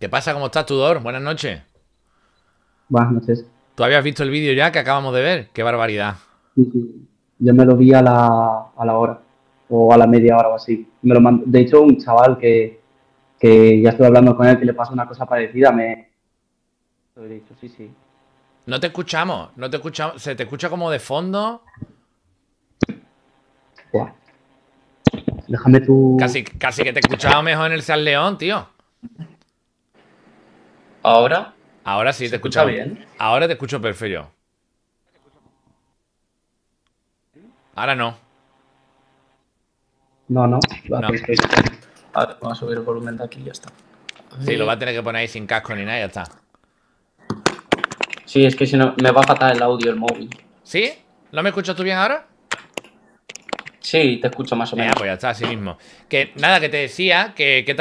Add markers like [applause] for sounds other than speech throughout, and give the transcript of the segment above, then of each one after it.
¿Qué pasa? ¿Cómo estás, Tudor? Buenas noches. Buenas noches. ¿Tú habías visto el vídeo ya que acabamos de ver? ¡Qué barbaridad! Sí, sí. Yo me lo vi a la, hora, o a la media hora o así. Me lo mandó. De hecho, un chaval que, ya estuve hablando con él que le pasa una cosa parecida, me... Lo he dicho, sí, sí. No te escuchamos, no te escuchamos. Se te escucha como de fondo. Déjame tu... Casi, casi que te escuchaba mejor en el San León, tío. Ahora. Ahora sí, te escucho. bien? Ahora te escucho perfecto. Ahora no. No, no. A pues, pues. ver, vamos a subir el volumen de aquí y ya está. Sí, lo va a tener que poner ahí sin casco ni nada y ya está. Sí, es que si no, me va a fatal el audio el móvil. ¿Sí? ¿No me escuchas tú bien ahora? Sí, te escucho más o menos. Ya, pues ya está, así mismo. Que nada, que te decía que qué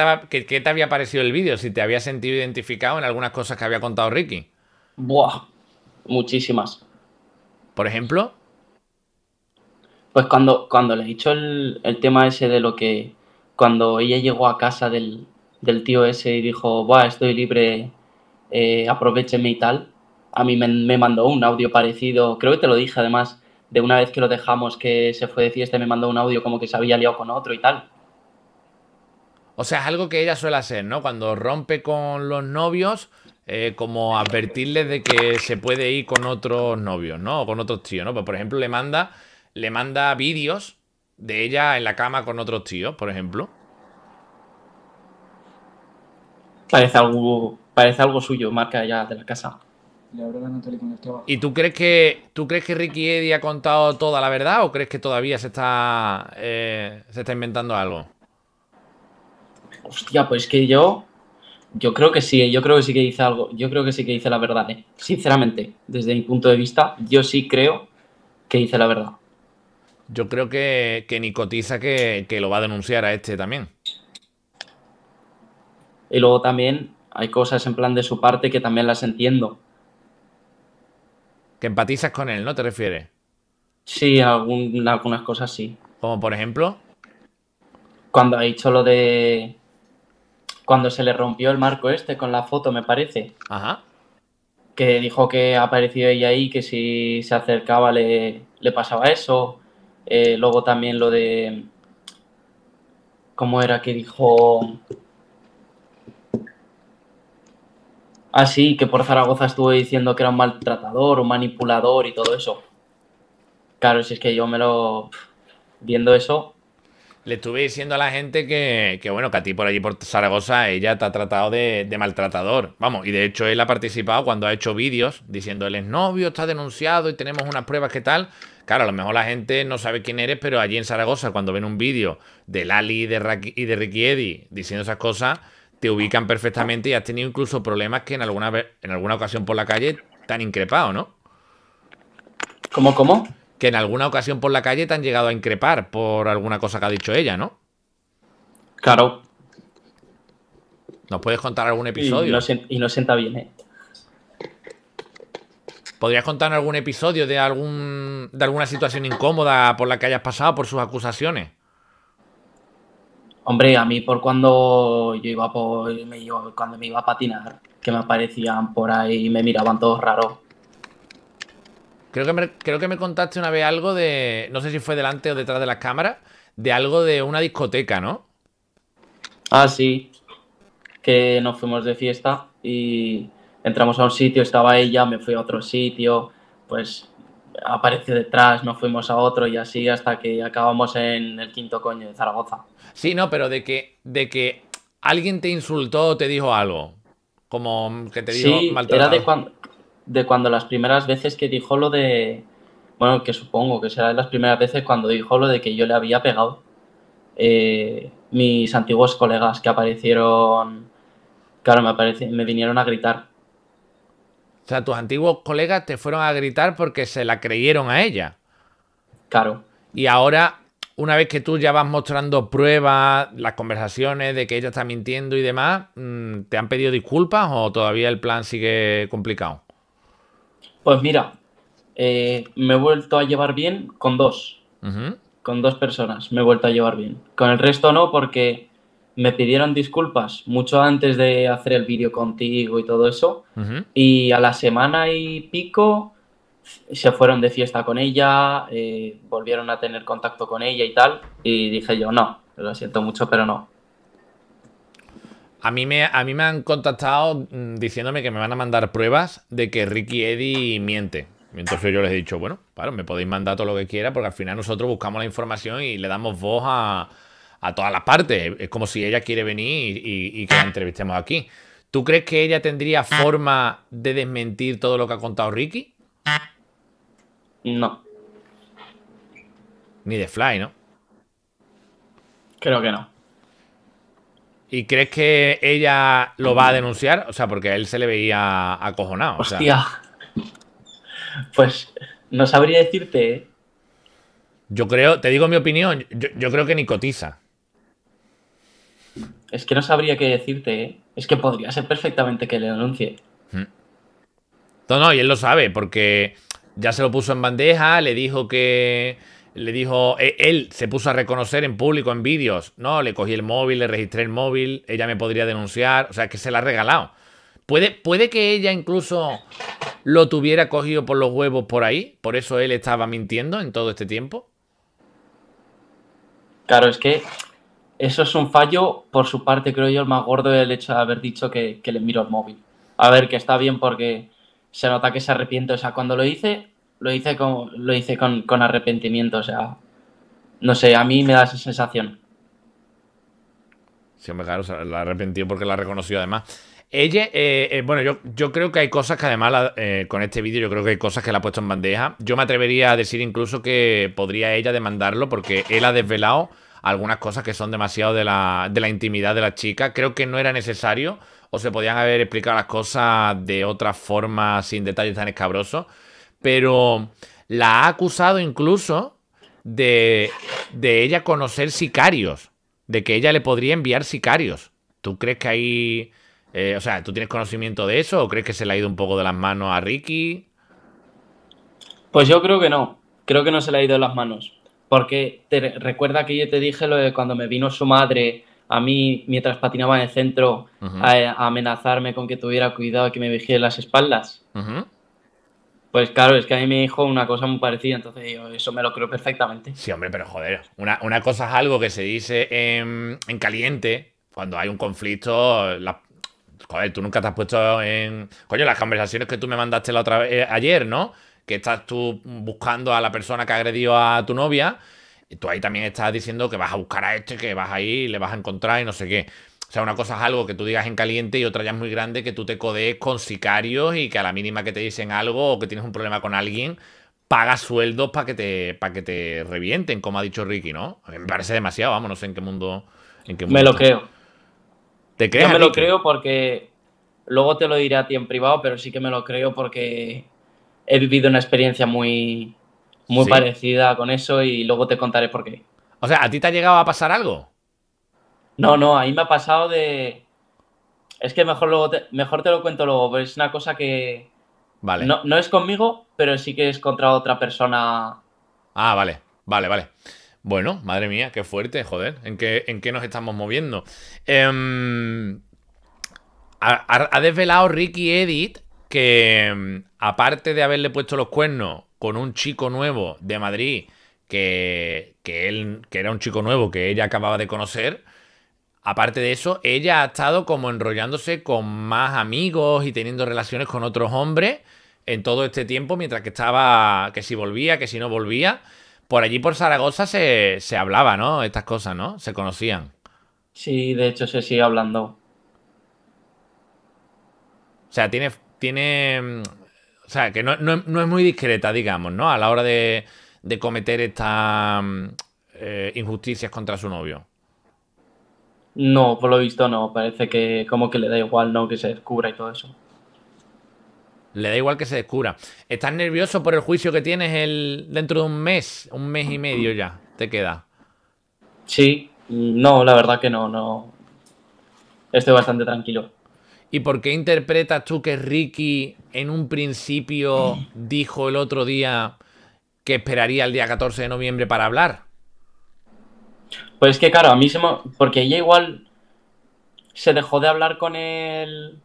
te, había parecido el vídeo, si te había sentido identificado en algunas cosas que había contado Ricky. Buah, muchísimas. ¿Por ejemplo? Pues cuando, cuando le he dicho el, tema ese de lo que. Cuando ella llegó a casa del, tío ese y dijo, Buah, estoy libre, eh, aprovechenme y tal. A mí me mandó un audio parecido, creo que te lo dije además, de una vez que lo dejamos que se fue de fiesta me mandó un audio como que se había liado con otro y tal. O sea, es algo que ella suele hacer, ¿no? Cuando rompe con los novios, eh, como advertirles de que se puede ir con otros novios, ¿no? O con otros tíos, ¿no? Pues, por ejemplo, le manda, le manda vídeos de ella en la cama con otros tíos, por ejemplo. Parece algo, parece algo suyo, marca ya de la casa. ¿Y tú crees que tú crees que Ricky Eddy ha contado toda la verdad o crees que todavía se está eh, se está inventando algo? Hostia, pues que yo yo creo que sí, eh, yo creo que sí que dice algo, yo creo que sí que dice la verdad, eh. sinceramente, desde mi punto de vista, yo sí creo que dice la verdad. Yo creo que, que Nicotiza que, que lo va a denunciar a este también. Y luego también hay cosas en plan de su parte que también las entiendo. Que empatizas con él, ¿no? ¿Te refieres? Sí, algunas cosas sí. Como por ejemplo. Cuando ha dicho lo de. Cuando se le rompió el marco este con la foto, me parece. Ajá. Que dijo que ha aparecido ella ahí, que si se acercaba le, le pasaba eso. Eh, luego también lo de. ¿Cómo era que dijo? Ah, sí, que por Zaragoza estuve diciendo que era un maltratador, un manipulador y todo eso. Claro, si es que yo me lo... Viendo eso... Le estuve diciendo a la gente que, bueno, que a ti por allí, por Zaragoza, ella te ha tratado de, maltratador. Vamos, y de hecho él ha participado cuando ha hecho vídeos diciendo él es novio, está denunciado y tenemos unas pruebas que tal. Claro, a lo mejor la gente no sabe quién eres, pero allí en Zaragoza, cuando ven un vídeo de Lali y de, y de Ricky Eddy diciendo esas cosas te ubican perfectamente y has tenido incluso problemas que en alguna, en alguna ocasión por la calle te han increpado, ¿no? ¿Cómo, cómo? Que en alguna ocasión por la calle te han llegado a increpar por alguna cosa que ha dicho ella, ¿no? Claro. ¿Nos puedes contar algún episodio? Y no, sienta bien, ¿eh? ¿Podrías contar algún episodio de, algún, de alguna situación incómoda por la que hayas pasado por sus acusaciones? Hombre, a mí por cuando yo iba por, me iba, cuando me iba a patinar, que me aparecían por ahí y me miraban todos raros. Creo que, me, creo que me contaste una vez algo de, no sé si fue delante o detrás de las cámaras, de algo de una discoteca, ¿no? Ah, sí. Que nos fuimos de fiesta y entramos a un sitio, estaba ella, me fui a otro sitio, pues apareció detrás, nos fuimos a otro y así hasta que acabamos en el quinto coño de Zaragoza. Sí, no, pero de que, de que alguien te insultó o te dijo algo. Como que te dijo sí, Era de cuando, de cuando las primeras veces que dijo lo de. Bueno, que supongo que será de las primeras veces cuando dijo lo de que yo le había pegado. Eh, mis antiguos colegas que aparecieron. Claro, me, me vinieron a gritar o sea, tus antiguos colegas te fueron a gritar porque se la creyeron a ella. Claro. Y ahora, una vez que tú ya vas mostrando pruebas, las conversaciones de que ella está mintiendo y demás, mm, ¿te han pedido disculpas o todavía el plan sigue complicado? Pues mira, eh, me he vuelto a llevar bien con dos. Con dos personas me he vuelto a llevar bien. Con el resto no, porque me pidieron disculpas mucho antes de hacer el vídeo contigo y todo eso. Y a la semana y pico se fueron de fiesta con ella, eh, volvieron a tener contacto con ella y tal. Y dije yo, no, lo siento mucho, pero no. A mí, me, a mí me han contactado mm, diciéndome que me van a mandar pruebas de que Ricky Eddy miente. Entonces yo les he dicho, bueno, claro, me podéis mandar todo lo que quiera porque al final nosotros buscamos la información y le damos voz a, a todas las partes. Es como si ella quiere venir y, que la entrevistemos aquí. ¿Tú crees que ella tendría forma de desmentir todo lo que ha contado Ricky? No. Ni de Fly, ¿no? Creo que no. ¿Y crees que ella lo va a denunciar? O sea, porque a él se le veía acojonado. O sea. Pues no sabría decirte. ¿eh? Yo creo, te digo mi opinión, yo, yo creo que ni cotiza. Es que no sabría qué decirte, ¿eh? Es que podría ser perfectamente que le denuncie. Hmm. No, no, y él lo sabe, porque ya se lo puso en bandeja, le dijo que. Le dijo. E, él se puso a reconocer en público, en vídeos. No, le cogí el móvil, le registré el móvil, ella me podría denunciar. O sea, es que se la ha regalado. Puede, puede que ella incluso lo tuviera cogido por los huevos por ahí. Por eso él estaba mintiendo en todo este tiempo. Claro, es que eso es un fallo por su parte, creo yo, el más gordo del hecho de haber dicho que, le miro el móvil. A ver, que está bien porque se nota que se arrepiente. O sea, cuando lo hice, lo hice con, lo hice con, arrepentimiento. O sea, no sé, a mí me da esa sensación. Sí, hombre, claro, la arrepentido porque la reconoció además. Ella, eh, eh, bueno, yo, yo, creo que hay cosas que además eh, con este vídeo yo creo que hay cosas que la ha puesto en bandeja. Yo me atrevería a decir incluso que podría ella demandarlo porque él ha desvelado algunas cosas que son demasiado de la, intimidad de la chica. Creo que no era necesario o se podían haber explicado las cosas de otra forma sin detalles tan escabrosos. Pero la ha acusado incluso de, de ella conocer sicarios, de que ella le podría enviar sicarios. ¿Tú crees que hay... Eh, o sea, ¿tú tienes conocimiento de eso o crees que se le ha ido un poco de las manos a Ricky? Pues yo creo que no. Creo que no se le ha ido de las manos. Porque te recuerda que yo te dije lo de cuando me vino su madre a mí mientras patinaba en el centro a, amenazarme con que tuviera cuidado que me vigile las espaldas. Pues claro, es que a mí me dijo una cosa muy parecida, entonces yo eso me lo creo perfectamente. Sí, hombre, pero joder, una, cosa es algo que se dice en, caliente, cuando hay un conflicto, joder, tú nunca te has puesto en... Coño, las conversaciones que tú me mandaste la otra vez, eh, ayer, ¿no? que estás tú buscando a la persona que agredió a tu novia, y tú ahí también estás diciendo que vas a buscar a este, que vas ahí, le vas a encontrar y no sé qué. O sea, una cosa es algo que tú digas en caliente y otra ya es muy grande que tú te codees con sicarios y que a la mínima que te dicen algo o que tienes un problema con alguien, pagas sueldos para que, te, que te revienten, como ha dicho Ricky, ¿no? me parece demasiado, vamos, no sé en qué mundo. En qué mundo me lo creo. ¿Te creo Yo me lo creo porque. Luego te lo diré a ti en privado, pero sí que me lo creo porque he vivido una experiencia muy, muy parecida con eso y luego te contaré por qué. O sea, ¿a ti te ha llegado a pasar algo? No, no, ahí me ha pasado de... Es que mejor, luego te, mejor te lo cuento luego, pero es una cosa que... Vale. No, es conmigo, pero sí que es contra otra persona. Ah, vale, vale, vale. Bueno, madre mía, qué fuerte, joder. ¿En qué, en qué nos estamos moviendo? Em, ha, ha, desvelado Ricky Edit que mm, aparte de haberle puesto los cuernos con un chico nuevo de Madrid, que, que él, que era un chico nuevo que ella acababa de conocer, aparte de eso, ella ha estado como enrollándose con más amigos y teniendo relaciones con otros hombres en todo este tiempo, mientras que estaba, que si volvía, que si no volvía. Por allí, por Zaragoza, se, se hablaba, ¿no? Estas cosas, ¿no? Se conocían. Sí, de hecho se sigue hablando. O sea, tiene tiene. Mm, o sea, que no, es muy discreta, digamos, ¿no? A la hora de, cometer estas mm, eh, injusticias contra su novio. No, por lo visto no. Parece que como que le da igual, ¿no? Que se descubra y todo eso. Le da igual que se descubra. ¿Estás nervioso por el juicio que tienes el, dentro de un mes? Un mes y medio ya te queda. Sí, no, la verdad que no, no. Estoy bastante tranquilo. ¿Y por qué interpretas tú que Ricky en un principio [clears throat] dijo el otro día que esperaría el día 14 de noviembre para hablar? Pues que claro, a mí se me... Porque ella igual se dejó de hablar con él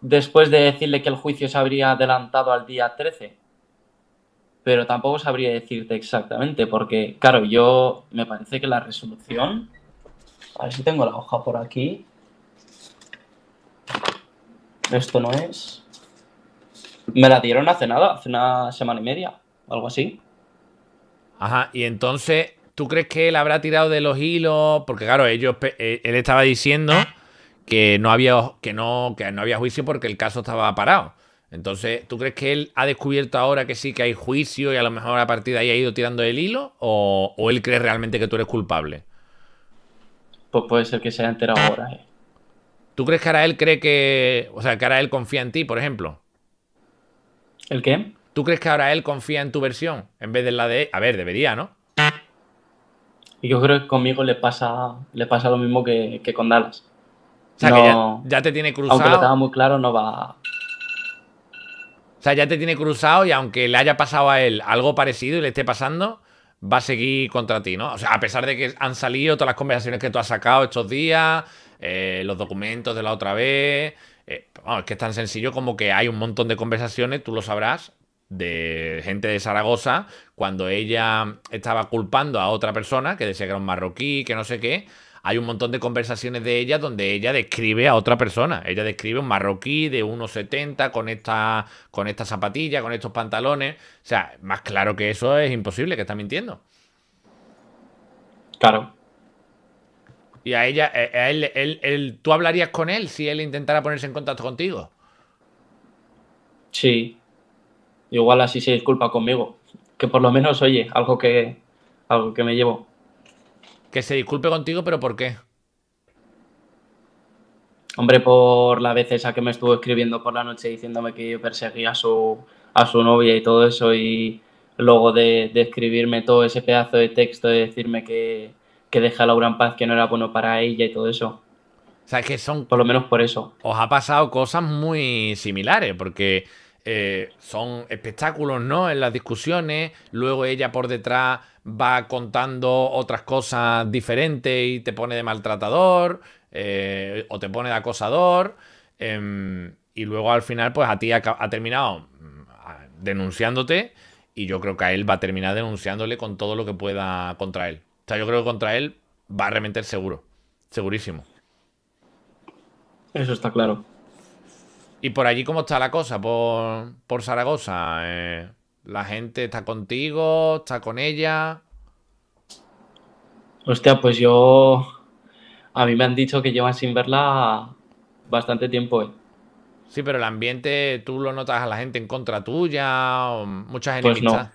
después de decirle que el juicio se habría adelantado al día 13. Pero tampoco sabría decirte exactamente, porque claro, yo me parece que la resolución... A ver si tengo la hoja por aquí. Esto no es. Me la dieron hace nada, hace una semana y media, algo así. Ajá, y entonces, ¿tú crees que él habrá tirado de los hilos? Porque claro, ellos, eh, él estaba diciendo que no había, que no, que no había juicio porque el caso estaba parado. Entonces, ¿tú crees que él ha descubierto ahora que sí que hay juicio y a lo mejor a partir de ahí ha ido tirando el hilo? ¿O, o él cree realmente que tú eres culpable? Pues puede ser que se haya enterado ahora, ¿eh? ¿Tú crees que él cree que. O sea, que él confía en ti, por ejemplo? ¿El qué? ¿Tú crees que ahora él confía en tu versión en vez de la de. A ver, debería, ¿no? Y Yo creo que conmigo le pasa, le pasa lo mismo que, con Dallas. O sea, que ya, ya, te tiene cruzado. Aunque lo estaba muy claro, no va. O sea, ya te tiene cruzado y aunque le haya pasado a él algo parecido y le esté pasando, va a seguir contra ti, ¿no? O sea, a pesar de que han salido todas las conversaciones que tú has sacado estos días, eh, los documentos de la otra vez. Eh, es que es tan sencillo como que hay un montón de conversaciones, tú lo sabrás, de gente de Zaragoza, cuando ella estaba culpando a otra persona, que decía que era un marroquí, que no sé qué. Hay un montón de conversaciones de ella donde ella describe a otra persona. Ella describe un marroquí de 1,70 con esta, con esta zapatilla, con estos pantalones. O sea, más claro que eso es imposible, que está mintiendo. Claro. Y a ella, eh, a él, él, tú hablarías con él si él intentara ponerse en contacto contigo. Sí. Igual así se disculpa conmigo. Que por lo menos, oye, algo que, algo que me llevo. Que se disculpe contigo, pero ¿por qué? Hombre, por la vez esa que me estuvo escribiendo por la noche diciéndome que yo perseguía a su, a su novia y todo eso, y luego de, de escribirme todo ese pedazo de texto, de decirme que, que deja a Laura en paz, que no era bueno para ella y todo eso. O sea, es que son. Por lo menos por eso. Os ha pasado cosas muy similares, porque eh, son espectáculos, ¿no? En las discusiones, luego ella por detrás va contando otras cosas diferentes y te pone de maltratador eh, o te pone de acosador. Em, y luego al final, pues a ti ha, ha terminado mm, denunciándote y yo creo que a él va a terminar denunciándole con todo lo que pueda contra él yo creo que contra él va a remeter seguro. Segurísimo. Eso está claro. ¿Y por allí cómo está la cosa? Por, Zaragoza. Eh, ¿La gente está contigo? ¿Está con ella? Hostia, pues yo. A mí me han dicho que llevan sin verla bastante tiempo. Eh. Sí, pero el ambiente, ¿tú lo notas a la gente en contra tuya? muchas mucha gente pues no.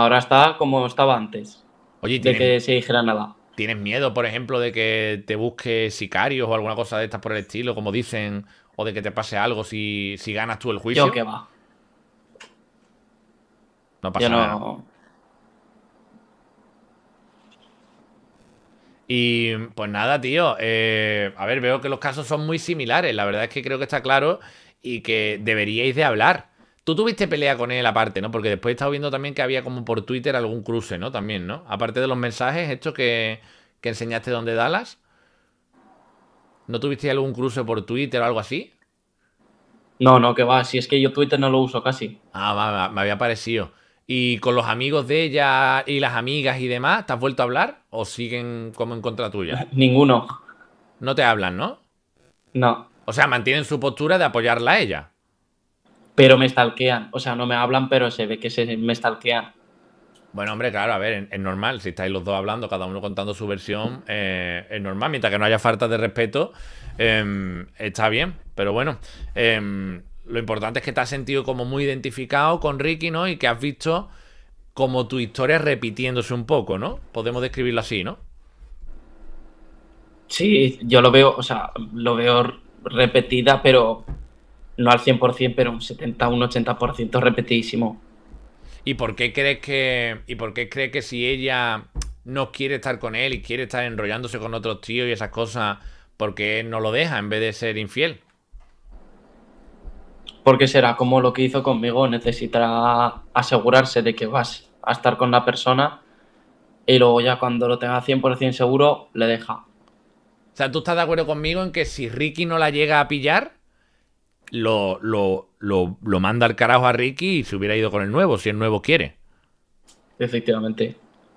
Ahora está como estaba antes. Oye, de que se dijera nada. ¿Tienes miedo, por ejemplo, de que te busque sicarios o alguna cosa de estas por el estilo, como dicen, o de que te pase algo si, ganas tú el juicio? Yo que va. No pasa nada. Y pues nada, tío. Eh, a ver, veo que los casos son muy similares. La verdad es que creo que está claro y que deberíais de hablar. Tú tuviste pelea con él aparte, ¿no? Porque después he estado viendo también que había como por Twitter algún cruce, ¿no? También, ¿no? Aparte de los mensajes, estos que, enseñaste donde Dallas. ¿No tuviste algún cruce por Twitter o algo así? No, no, que va. Si es que yo Twitter no lo uso casi. Ah, me había parecido. ¿Y con los amigos de ella y las amigas y demás, te has vuelto a hablar o siguen como en contra tuya? [laughs] Ninguno. No te hablan, ¿no? No. O sea, mantienen su postura de apoyarla a ella pero me stalkean. O sea, no me hablan, pero se ve que se me stalkean. Bueno, hombre, claro, a ver, es normal. Si estáis los dos hablando, cada uno contando su versión, eh, es normal. Mientras que no haya falta de respeto, em, está bien. Pero bueno, em, lo importante es que te has sentido como muy identificado con Ricky, ¿no? Y que has visto como tu historia repitiéndose un poco, ¿no? Podemos describirlo así, ¿no? Sí, yo lo veo, o sea, lo veo repetida, pero no al 100%, pero un 70, un 80% repetidísimo. ¿Y por qué crees que y por qué crees que si ella no quiere estar con él y quiere estar enrollándose con otros tíos y esas cosas, por qué no lo deja en vez de ser infiel? Porque será como lo que hizo conmigo, necesitará asegurarse de que vas a estar con la persona y luego ya cuando lo tenga 100% seguro, le deja. O sea, ¿tú estás de acuerdo conmigo en que si Ricky no la llega a pillar, lo, lo, lo, lo manda al carajo a Ricky y se hubiera ido con el nuevo, si el nuevo quiere. Efectivamente.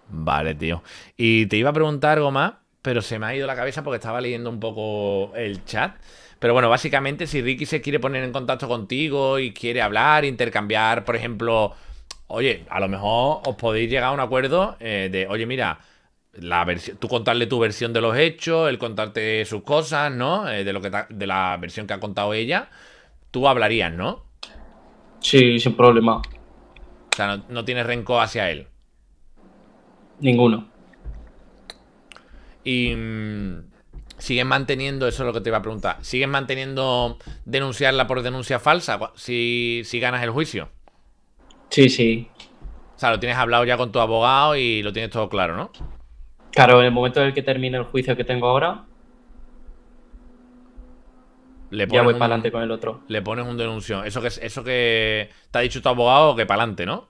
Vale, tío. Y te iba a preguntar algo más, pero se me ha ido la cabeza porque estaba leyendo un poco el chat. Pero bueno, básicamente si Ricky se quiere poner en contacto contigo y quiere hablar, intercambiar, por ejemplo, oye, a lo mejor os podéis llegar a un acuerdo eh, de, oye, mira, la tú contarle tu versión de los hechos, él contarte sus cosas, ¿no? Eh, de, lo que de la versión que ha contado ella tú hablarías, ¿no? Sí, sin problema. O sea, no, tienes rencor hacia él. Ninguno. Y mm, sigues manteniendo, eso es lo que te iba a preguntar, ¿sigues manteniendo denunciarla por denuncia falsa si, si ganas el juicio? Sí, sí. O sea, lo tienes hablado ya con tu abogado y lo tienes todo claro, ¿no? Claro, en el momento en el que termine el juicio que tengo ahora, le ya voy para adelante con el otro. Le pones un denuncio. Eso que, eso que te ha dicho tu abogado, que para adelante, ¿no?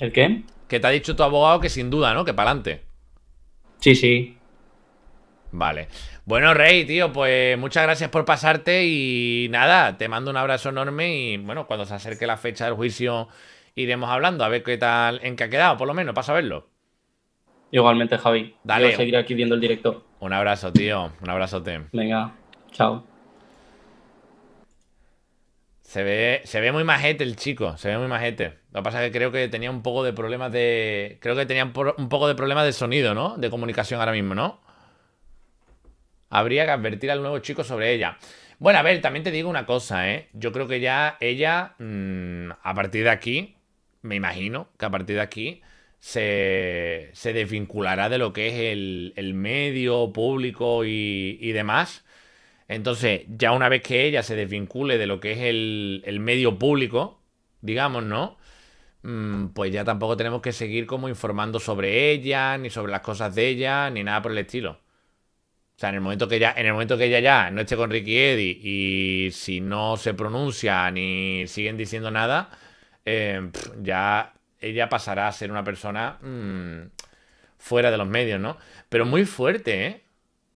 ¿El qué? Que te ha dicho tu abogado que sin duda, ¿no? Que para adelante. Sí, sí. Vale. Bueno, Rey, tío, pues muchas gracias por pasarte y nada, te mando un abrazo enorme y bueno, cuando se acerque la fecha del juicio iremos hablando a ver qué tal, en qué ha quedado, por lo menos, a verlo. Igualmente, Javi. Dale. a seguiré aquí viendo el directo. Un abrazo, tío. Un abrazo, abrazote. Venga. Chao. Se ve, se ve muy majete el chico, se ve muy majete. Lo que pasa es que creo que tenía un poco de problemas de. Creo que tenía un poco de problemas de sonido, ¿no? De comunicación ahora mismo, ¿no? Habría que advertir al nuevo chico sobre ella. Bueno, a ver, también te digo una cosa, ¿eh? Yo creo que ya ella, mm, a partir de aquí, me imagino que a partir de aquí se, se desvinculará de lo que es el, el medio público y, y demás. Entonces, ya una vez que ella se desvincule de lo que es el, medio público, digamos, ¿no? Mm, pues ya tampoco tenemos que seguir como informando sobre ella, ni sobre las cosas de ella, ni nada por el estilo. O sea, en el momento que ya, en el momento que ella ya no esté con Ricky Eddy y si no se pronuncia ni siguen diciendo nada, eh, ya ella pasará a ser una persona mm, fuera de los medios, ¿no? Pero muy fuerte, ¿eh?